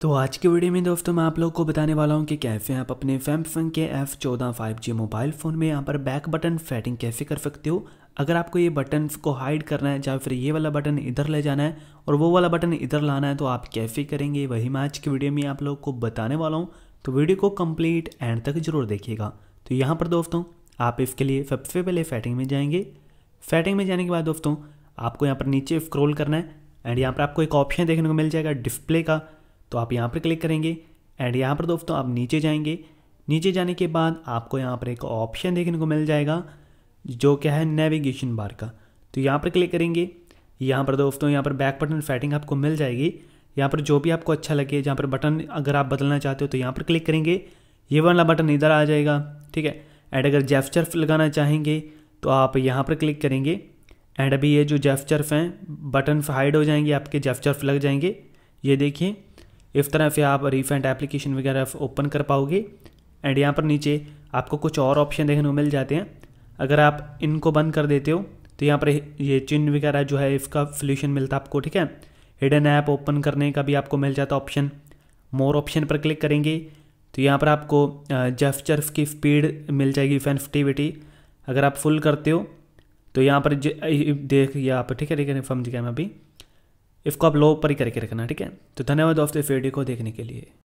तो आज के वीडियो में दोस्तों मैं आप लोग को बताने वाला हूं कि कैसे आप अपने सैमसंग के एफ चौदह फाइव जी मोबाइल फ़ोन में यहाँ पर बैक बटन सेटिंग कैसे कर सकते हो अगर आपको ये बटन को हाइड करना है या फिर ये वाला बटन इधर ले जाना है और वो वाला बटन इधर लाना है तो आप कैसे करेंगे वही मैं आज की वीडियो में आप लोग को बताने वाला हूँ तो वीडियो को कम्प्लीट एंड तक जरूर देखिएगा तो यहाँ पर दोस्तों आप इसके लिए सबसे पहले फैटिंग में जाएंगे फैटिंग में जाने के बाद दोस्तों आपको यहाँ पर नीचे स्क्रोल करना है एंड यहाँ पर आपको एक ऑप्शन देखने को मिल जाएगा डिस्प्ले का तो आप यहाँ पर क्लिक करेंगे एंड यहाँ पर दोस्तों आप नीचे जाएंगे नीचे जाने के बाद आपको यहाँ पर एक ऑप्शन देखने को मिल जाएगा जो क्या है नेविगेशन बार का तो यहाँ पर क्लिक करेंगे यहाँ पर दोस्तों यहाँ पर बैक बटन सेटिंग आपको मिल जाएगी यहाँ पर जो भी आपको अच्छा लगे जहाँ पर बटन अगर आप बदलना चाहते हो तो यहाँ पर क्लिक करेंगे ये वाला बटन इधर आ जाएगा ठीक है एंड अगर जेफ चर्फ लगाना चाहेंगे तो आप यहाँ पर क्लिक करेंगे एंड अभी ये जो जेफ़ चर्फ हैं बटन हाइड हो जाएंगे आपके जेफ़ चर्फ लग जाएंगे ये देखिए इस तरह से आप रिफंड एप्लीकेशन वगैरह ओपन कर पाओगे एंड यहाँ पर नीचे आपको कुछ और ऑप्शन देखने को मिल जाते हैं अगर आप इनको बंद कर देते हो तो यहाँ पर ये चिन्ह वगैरह जो है इसका सोल्यूशन मिलता है आपको ठीक है हिडन ऐप ओपन करने का भी आपको मिल जाता ऑप्शन मोर ऑप्शन पर क्लिक करेंगे तो यहाँ पर आपको चर्फ की स्पीड मिल जाएगी सेंसिटिविटी अगर आप फुल करते हो तो यहाँ पर देख यहाँ पर ठीक है ठीक है समझ गया मैं अभी इसको आप लो पर ही करके रखना ठीक है तो धन्यवाद दोस्तों इस वीडियो को देखने के लिए